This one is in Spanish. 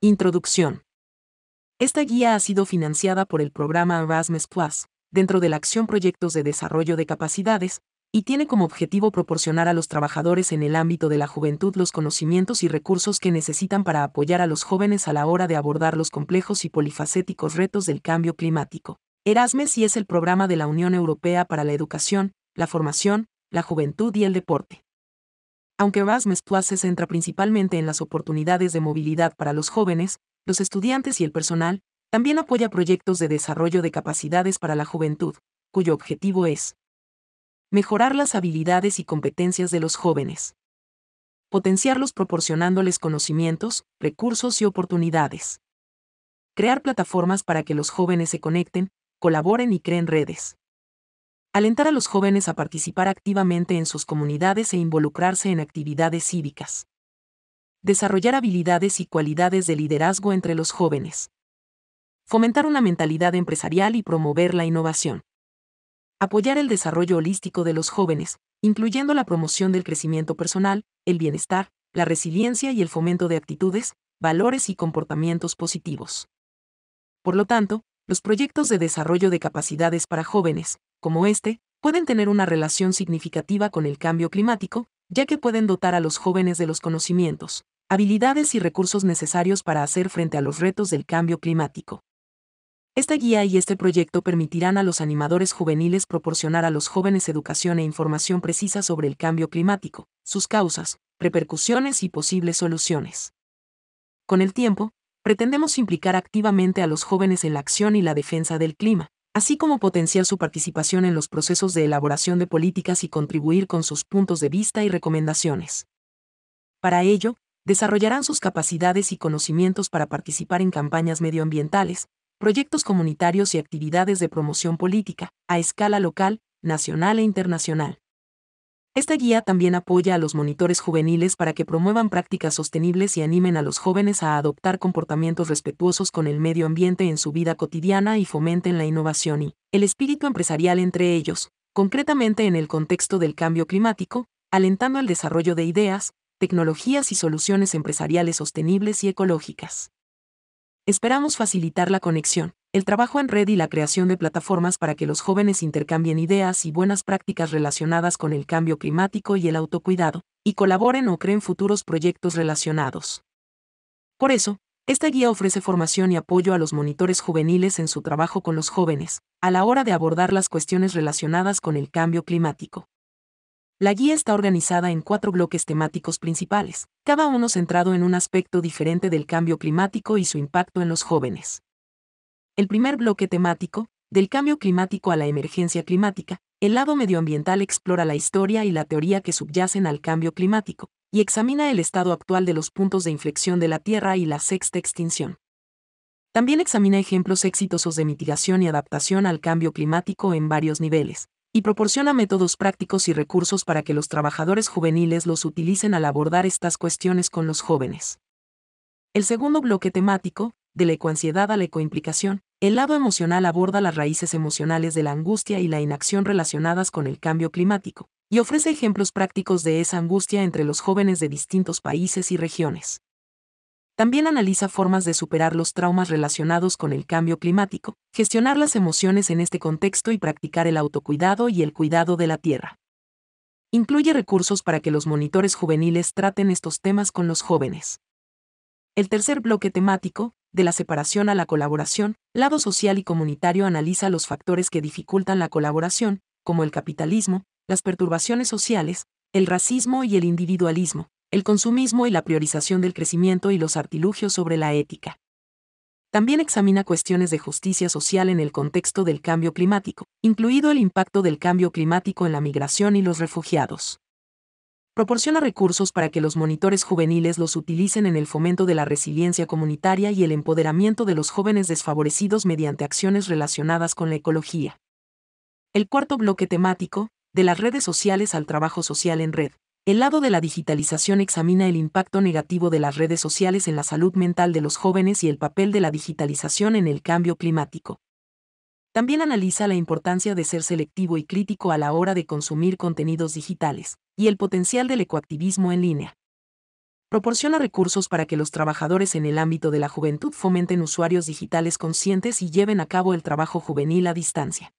Introducción. Esta guía ha sido financiada por el programa Erasmus Plus, dentro de la acción Proyectos de Desarrollo de Capacidades, y tiene como objetivo proporcionar a los trabajadores en el ámbito de la juventud los conocimientos y recursos que necesitan para apoyar a los jóvenes a la hora de abordar los complejos y polifacéticos retos del cambio climático. Erasmus y es el programa de la Unión Europea para la Educación, la Formación, la Juventud y el Deporte. Aunque Erasmus Plus se centra principalmente en las oportunidades de movilidad para los jóvenes, los estudiantes y el personal, también apoya proyectos de desarrollo de capacidades para la juventud, cuyo objetivo es mejorar las habilidades y competencias de los jóvenes, potenciarlos proporcionándoles conocimientos, recursos y oportunidades, crear plataformas para que los jóvenes se conecten, colaboren y creen redes. Alentar a los jóvenes a participar activamente en sus comunidades e involucrarse en actividades cívicas. Desarrollar habilidades y cualidades de liderazgo entre los jóvenes. Fomentar una mentalidad empresarial y promover la innovación. Apoyar el desarrollo holístico de los jóvenes, incluyendo la promoción del crecimiento personal, el bienestar, la resiliencia y el fomento de actitudes, valores y comportamientos positivos. Por lo tanto, los proyectos de desarrollo de capacidades para jóvenes, como este, pueden tener una relación significativa con el cambio climático, ya que pueden dotar a los jóvenes de los conocimientos, habilidades y recursos necesarios para hacer frente a los retos del cambio climático. Esta guía y este proyecto permitirán a los animadores juveniles proporcionar a los jóvenes educación e información precisa sobre el cambio climático, sus causas, repercusiones y posibles soluciones. Con el tiempo, pretendemos implicar activamente a los jóvenes en la acción y la defensa del clima, así como potenciar su participación en los procesos de elaboración de políticas y contribuir con sus puntos de vista y recomendaciones. Para ello, desarrollarán sus capacidades y conocimientos para participar en campañas medioambientales, proyectos comunitarios y actividades de promoción política, a escala local, nacional e internacional. Esta guía también apoya a los monitores juveniles para que promuevan prácticas sostenibles y animen a los jóvenes a adoptar comportamientos respetuosos con el medio ambiente en su vida cotidiana y fomenten la innovación y el espíritu empresarial entre ellos, concretamente en el contexto del cambio climático, alentando el desarrollo de ideas, tecnologías y soluciones empresariales sostenibles y ecológicas. Esperamos facilitar la conexión el trabajo en red y la creación de plataformas para que los jóvenes intercambien ideas y buenas prácticas relacionadas con el cambio climático y el autocuidado, y colaboren o creen futuros proyectos relacionados. Por eso, esta guía ofrece formación y apoyo a los monitores juveniles en su trabajo con los jóvenes, a la hora de abordar las cuestiones relacionadas con el cambio climático. La guía está organizada en cuatro bloques temáticos principales, cada uno centrado en un aspecto diferente del cambio climático y su impacto en los jóvenes el primer bloque temático, del cambio climático a la emergencia climática, el lado medioambiental explora la historia y la teoría que subyacen al cambio climático, y examina el estado actual de los puntos de inflexión de la Tierra y la sexta extinción. También examina ejemplos exitosos de mitigación y adaptación al cambio climático en varios niveles, y proporciona métodos prácticos y recursos para que los trabajadores juveniles los utilicen al abordar estas cuestiones con los jóvenes. El segundo bloque temático, de la ecoansiedad a la ecoimplicación, el lado emocional aborda las raíces emocionales de la angustia y la inacción relacionadas con el cambio climático, y ofrece ejemplos prácticos de esa angustia entre los jóvenes de distintos países y regiones. También analiza formas de superar los traumas relacionados con el cambio climático, gestionar las emociones en este contexto y practicar el autocuidado y el cuidado de la tierra. Incluye recursos para que los monitores juveniles traten estos temas con los jóvenes. El tercer bloque temático, de la separación a la colaboración, Lado Social y Comunitario analiza los factores que dificultan la colaboración, como el capitalismo, las perturbaciones sociales, el racismo y el individualismo, el consumismo y la priorización del crecimiento y los artilugios sobre la ética. También examina cuestiones de justicia social en el contexto del cambio climático, incluido el impacto del cambio climático en la migración y los refugiados proporciona recursos para que los monitores juveniles los utilicen en el fomento de la resiliencia comunitaria y el empoderamiento de los jóvenes desfavorecidos mediante acciones relacionadas con la ecología. El cuarto bloque temático, de las redes sociales al trabajo social en red. El lado de la digitalización examina el impacto negativo de las redes sociales en la salud mental de los jóvenes y el papel de la digitalización en el cambio climático. También analiza la importancia de ser selectivo y crítico a la hora de consumir contenidos digitales, y el potencial del ecoactivismo en línea. Proporciona recursos para que los trabajadores en el ámbito de la juventud fomenten usuarios digitales conscientes y lleven a cabo el trabajo juvenil a distancia.